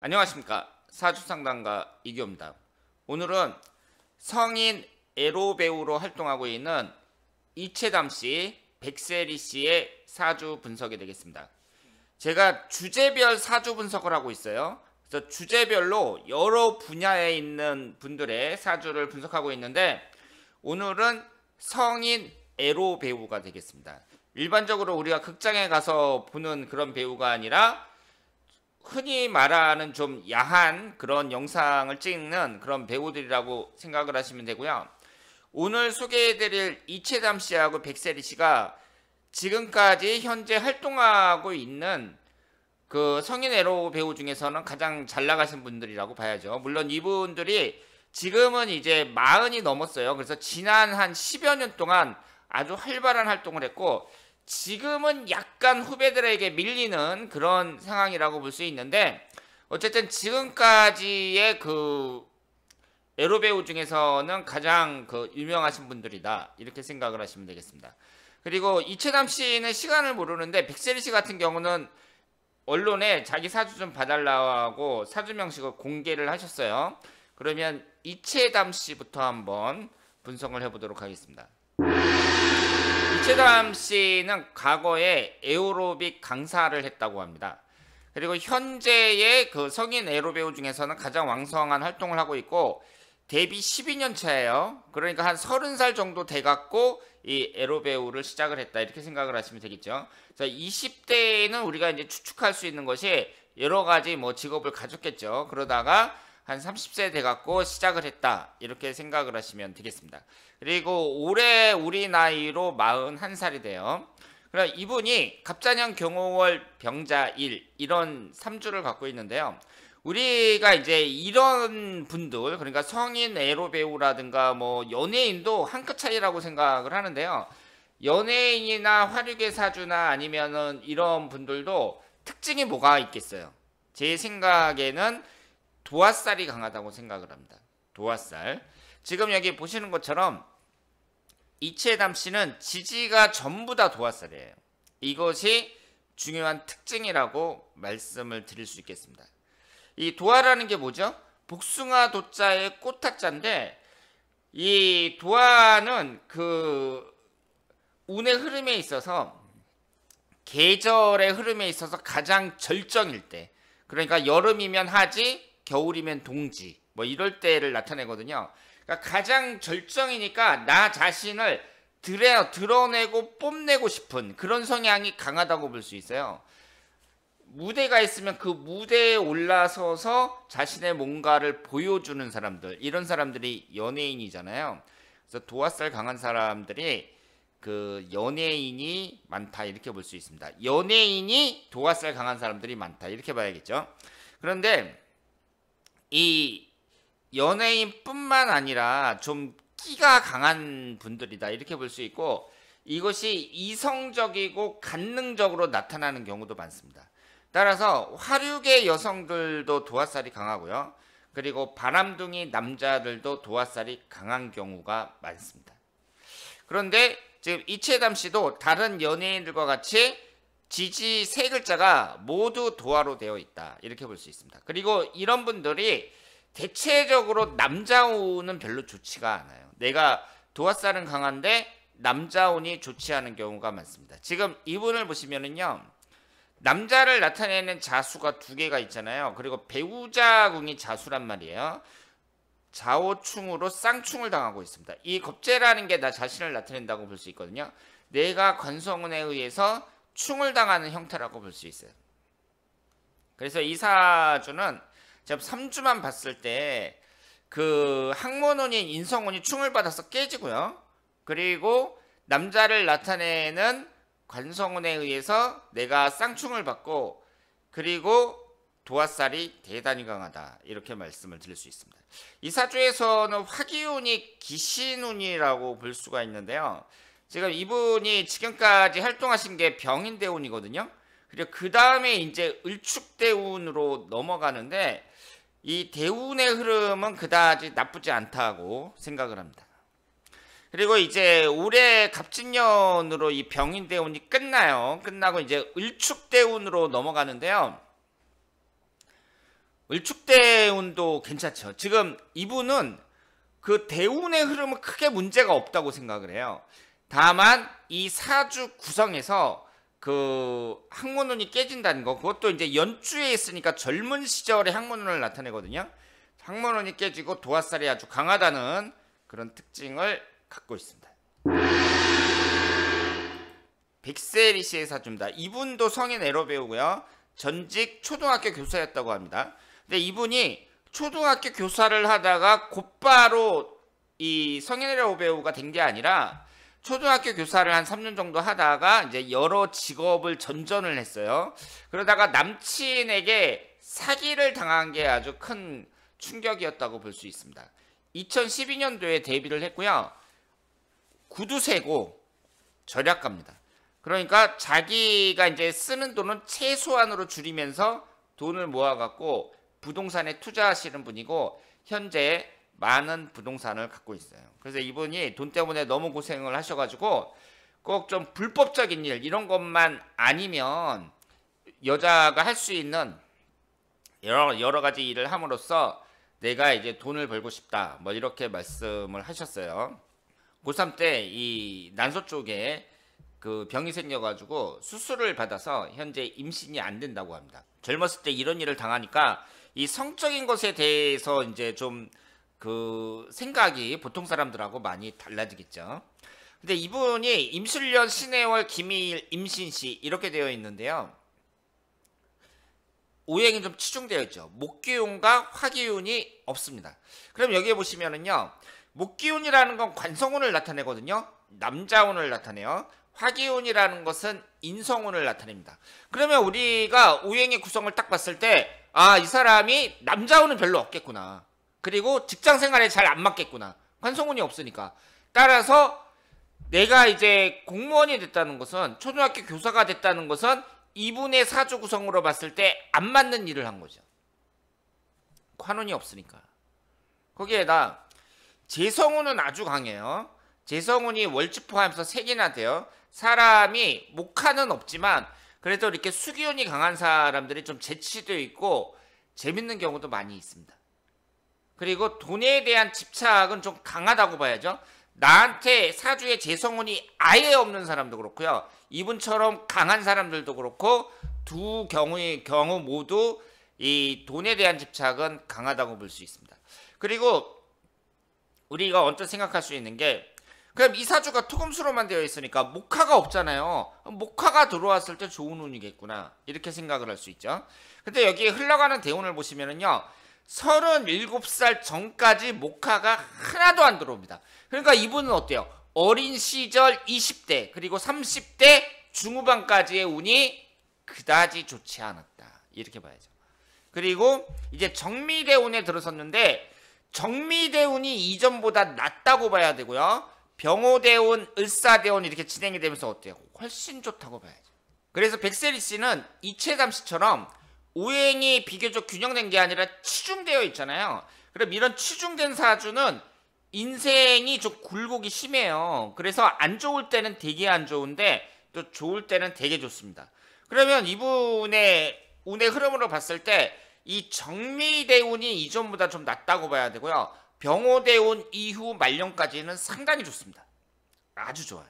안녕하십니까 사주상담가 이규입니다 오늘은 성인 에로 배우로 활동하고 있는 이채담 씨, 백세리 씨의 사주 분석이 되겠습니다. 제가 주제별 사주 분석을 하고 있어요. 그래서 주제별로 여러 분야에 있는 분들의 사주를 분석하고 있는데 오늘은 성인 에로 배우가 되겠습니다. 일반적으로 우리가 극장에 가서 보는 그런 배우가 아니라 흔히 말하는 좀 야한 그런 영상을 찍는 그런 배우들이라고 생각을 하시면 되고요. 오늘 소개해드릴 이채담 씨하고 백세리 씨가 지금까지 현재 활동하고 있는 그 성인 애로 배우 중에서는 가장 잘 나가신 분들이라고 봐야죠. 물론 이분들이 지금은 이제 마흔이 넘었어요. 그래서 지난 한 10여 년 동안 아주 활발한 활동을 했고 지금은 약간 후배들에게 밀리는 그런 상황이라고 볼 수 있는데 어쨌든 지금까지의 그 에로 배우 중에서는 가장 그 유명하신 분들이다 이렇게 생각을 하시면 되겠습니다. 그리고 이채담 씨는 시간을 모르는데 백세리 씨 같은 경우는 언론에 자기 사주 좀 봐달라고 사주 명식을 공개를 하셨어요. 그러면 이채담 씨부터 한번 분석을 해보도록 하겠습니다. 이치담 씨는 과거에 에어로빅 강사를 했다고 합니다. 그리고 현재의 그 성인 에로 어 배우 중에서는 가장 왕성한 활동을 하고 있고 데뷔 12년 차예요. 그러니까 한 30살 정도 돼갖고 이 에로 배우를 시작을 했다 이렇게 생각을 하시면 되겠죠. 그래서 20대에는 우리가 이제 추측할 수 있는 것이 여러 가지 뭐 직업을 가졌겠죠. 그러다가 한 30세 돼갖고 시작을 했다 이렇게 생각을 하시면 되겠습니다. 그리고 올해 우리 나이로 41살이 돼요. 그럼 이분이 갑자년 경호월 병자 1 이런 3주를 갖고 있는데요. 우리가 이제 이런 분들 그러니까 성인 애로 배우라든가 뭐 연예인도 한 끗 차이라고 생각을 하는데요. 연예인이나 화류계 사주나 아니면은 이런 분들도 특징이 뭐가 있겠어요? 제 생각에는 도화살이 강하다고 생각을 합니다. 도화살. 지금 여기 보시는 것처럼 이치담 씨는 지지가 전부 다 도화살이에요. 이것이 중요한 특징이라고 말씀을 드릴 수 있겠습니다. 이 도화라는 게 뭐죠? 복숭아 도자의 꽃탁자인데 이 도화는 그 운의 흐름에 있어서 계절의 흐름에 있어서 가장 절정일 때 그러니까 여름이면 하지 겨울이면 동지 뭐 이럴 때를 나타내거든요. 그러니까 가장 절정이니까 나 자신을 드려, 드러내고 뽐내고 싶은 그런 성향이 강하다고 볼 수 있어요. 무대가 있으면 그 무대에 올라서서 자신의 뭔가를 보여주는 사람들 이런 사람들이 연예인이잖아요. 그래서 도화살 강한 사람들이 그 연예인이 많다 이렇게 볼 수 있습니다. 연예인이 도화살 강한 사람들이 많다 이렇게 봐야겠죠. 그런데 이 연예인뿐만 아니라 좀 끼가 강한 분들이다 이렇게 볼 수 있고 이것이 이성적이고 간능적으로 나타나는 경우도 많습니다. 따라서 화류계 여성들도 도화살이 강하고요. 그리고 바람둥이 남자들도 도화살이 강한 경우가 많습니다. 그런데 지금 이채담 씨도 다른 연예인들과 같이 지지 세 글자가 모두 도화로 되어 있다. 이렇게 볼 수 있습니다. 그리고 이런 분들이 대체적으로 남자운은 별로 좋지가 않아요. 내가 도화살은 강한데 남자운이 좋지 않은 경우가 많습니다. 지금 이분을 보시면은요. 남자를 나타내는 자수가 두 개가 있잖아요. 그리고 배우자궁이 자수란 말이에요. 자오충으로 쌍충을 당하고 있습니다. 이 겁재라는 게 나 자신을 나타낸다고 볼 수 있거든요. 내가 관성운에 의해서 충을 당하는 형태라고 볼 수 있어요. 그래서 이사주는 제가 3주만 봤을 때 그학문운인 인성운이 충을 받아서 깨지고요. 그리고 남자를 나타내는 관성운에 의해서 내가 쌍충을 받고 그리고 도화살이 대단히 강하다 이렇게 말씀을 드릴 수 있습니다. 이 사주에서는 화기운이 기신운이라고 볼 수가 있는데요. 지금 이분이 지금까지 활동하신 게 병인대운이거든요. 그리고 그 다음에 이제 을축대운으로 넘어가는데 이 대운의 흐름은 그다지 나쁘지 않다고 생각을 합니다. 그리고 이제 올해 갑진년으로 이 병인대운이 끝나요. 끝나고 이제 을축대운으로 넘어가는데요. 을축대운도 괜찮죠. 지금 이분은 그 대운의 흐름은 크게 문제가 없다고 생각을 해요. 다만 이 사주 구성에서 그 항문운이 깨진다는 거 그것도 이제 연주에 있으니까 젊은 시절의 항문운을 나타내거든요. 항문운이 깨지고 도화살이 아주 강하다는 그런 특징을 갖고 있습니다. 백세리 씨의 사주입니다. 이분도 성인 애로 배우고요. 전직 초등학교 교사였다고 합니다. 근데 이분이 초등학교 교사를 하다가 곧바로 이 성인 애로 배우가 된 게 아니라 초등학교 교사를 한 3년 정도 하다가 이제 여러 직업을 전전을 했어요. 그러다가 남친에게 사기를 당한 게 아주 큰 충격이었다고 볼 수 있습니다. 2012년도에 데뷔를 했고요. 구두쇠고 절약갑니다. 그러니까 자기가 이제 쓰는 돈은 최소한으로 줄이면서 돈을 모아갖고 부동산에 투자하시는 분이고 현재 많은 부동산을 갖고 있어요. 그래서 이분이 돈 때문에 너무 고생을 하셔가지고 꼭 좀 불법적인 일 이런 것만 아니면 여자가 할 수 있는 여러, 여러 가지 일을 함으로써 내가 이제 돈을 벌고 싶다 뭐 이렇게 말씀을 하셨어요. 고3 때 이 난소 쪽에 그 병이 생겨가지고 수술을 받아서 현재 임신이 안 된다고 합니다. 젊었을 때 이런 일을 당하니까 이 성적인 것에 대해서 이제 좀그 생각이 보통 사람들하고 많이 달라지겠죠. 근데 이분이 임술년 신해월 김일 임신시 이렇게 되어 있는데요. 오행이 좀 치중되어 있죠. 목기운과 화기운이 없습니다. 그럼 여기에 보시면은요. 목기운이라는 건 관성운을 나타내거든요. 남자운을 나타내요. 화기운이라는 것은 인성운을 나타냅니다. 그러면 우리가 오행의 구성을 딱 봤을 때 아, 이 사람이 남자운은 별로 없겠구나. 그리고 직장 생활에 잘 안 맞겠구나. 관성운이 없으니까. 따라서 내가 이제 공무원이 됐다는 것은 초등학교 교사가 됐다는 것은 2분의4주 구성으로 봤을 때 안 맞는 일을 한 거죠. 관운이 없으니까. 거기에다 재성운은 아주 강해요. 재성운이 월지 포함해서 3개나 돼요. 사람이 목화는 없지만 그래도 이렇게 수기운이 강한 사람들이 좀 재치도 있고 재밌는 경우도 많이 있습니다. 그리고 돈에 대한 집착은 좀 강하다고 봐야죠. 나한테 사주의 재성운이 아예 없는 사람도 그렇고요. 이분처럼 강한 사람들도 그렇고 두 경우의 경우 모두 이 돈에 대한 집착은 강하다고 볼 수 있습니다. 그리고 우리가 언뜻 생각할 수 있는 게 그럼 이 사주가 토금수로만 되어 있으니까 목화가 없잖아요. 목화가 들어왔을 때 좋은 운이겠구나 이렇게 생각을 할 수 있죠. 근데 여기 흘러가는 대운을 보시면은요. 37살 전까지 모카가 하나도 안 들어옵니다. 그러니까 이분은 어때요? 어린 시절 20대 그리고 30대 중후반까지의 운이 그다지 좋지 않았다. 이렇게 봐야죠. 그리고 이제 정미대운에 들어섰는데 정미대운이 이전보다 낮다고 봐야 되고요. 병호대운, 을사대운 이렇게 진행이 되면서 어때요? 훨씬 좋다고 봐야죠. 그래서 백세리 씨는 이채담 씨처럼 오행이 비교적 균형된 게 아니라 치중되어 있잖아요. 그럼 이런 치중된 사주는 인생이 좀 굴곡이 심해요. 그래서 안 좋을 때는 되게 안 좋은데 또 좋을 때는 되게 좋습니다. 그러면 이분의 운의 흐름으로 봤을 때 이 정미대운이 이전보다 좀 낫다고 봐야 되고요. 병호대운 이후 말년까지는 상당히 좋습니다. 아주 좋아요.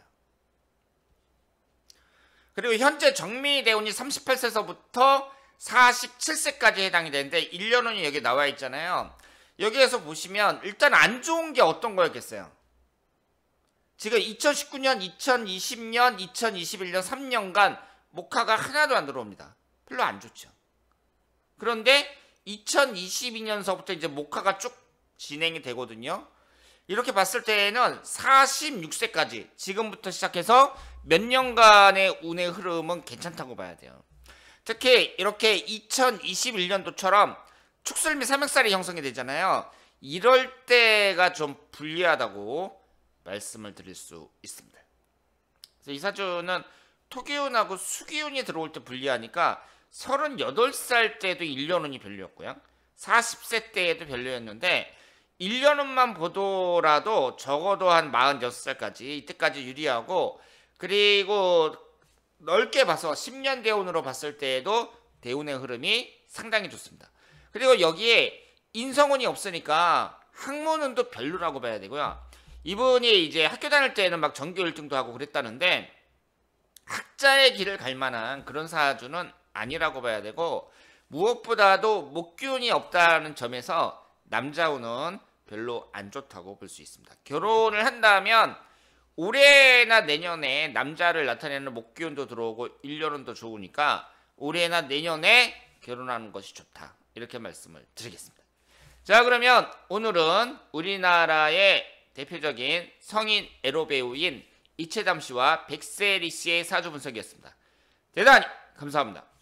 그리고 현재 정미대운이 38세서부터 47세까지 해당이 되는데 1년원이 여기 나와 있잖아요. 여기에서 보시면 일단 안 좋은 게 어떤 거였겠어요? 지금 2019년, 2020년, 2021년 3년간 목화가 하나도 안 들어옵니다. 별로 안 좋죠. 그런데 2022년서부터 이제 목화가 쭉 진행이 되거든요. 이렇게 봤을 때에는 46세까지 지금부터 시작해서 몇 년간의 운의 흐름은 괜찮다고 봐야 돼요. 특히 이렇게 2021년도처럼 축술 및 삼겹살이 형성이 되잖아요. 이럴 때가 좀 불리하다고 말씀을 드릴 수 있습니다. 그래서 이 사주는 토기운하고 수기운이 들어올 때 불리하니까 38살 때에도 일년운이 별로였고요. 40세 때에도 별로였는데 1년운만 보더라도 적어도 한 46살까지 이때까지 유리하고 그리고 넓게 봐서 10년 대운으로 봤을 때에도 대운의 흐름이 상당히 좋습니다. 그리고 여기에 인성운이 없으니까 학문운도 별로라고 봐야 되고요. 이분이 이제 학교 다닐 때는 에막 전교 1등도 하고 그랬다는데 학자의 길을 갈 만한 그런 사주는 아니라고 봐야 되고 무엇보다도 목균이 없다는 점에서 남자운은 별로 안 좋다고 볼 수 있습니다. 결혼을 한다면 올해나 내년에 남자를 나타내는 목기운도 들어오고 일년은도 좋으니까 올해나 내년에 결혼하는 것이 좋다. 이렇게 말씀을 드리겠습니다. 자 그러면 오늘은 우리나라의 대표적인 성인 에로 배우인 이채담 씨와 백세리 씨의 사주 분석이었습니다. 대단히 감사합니다.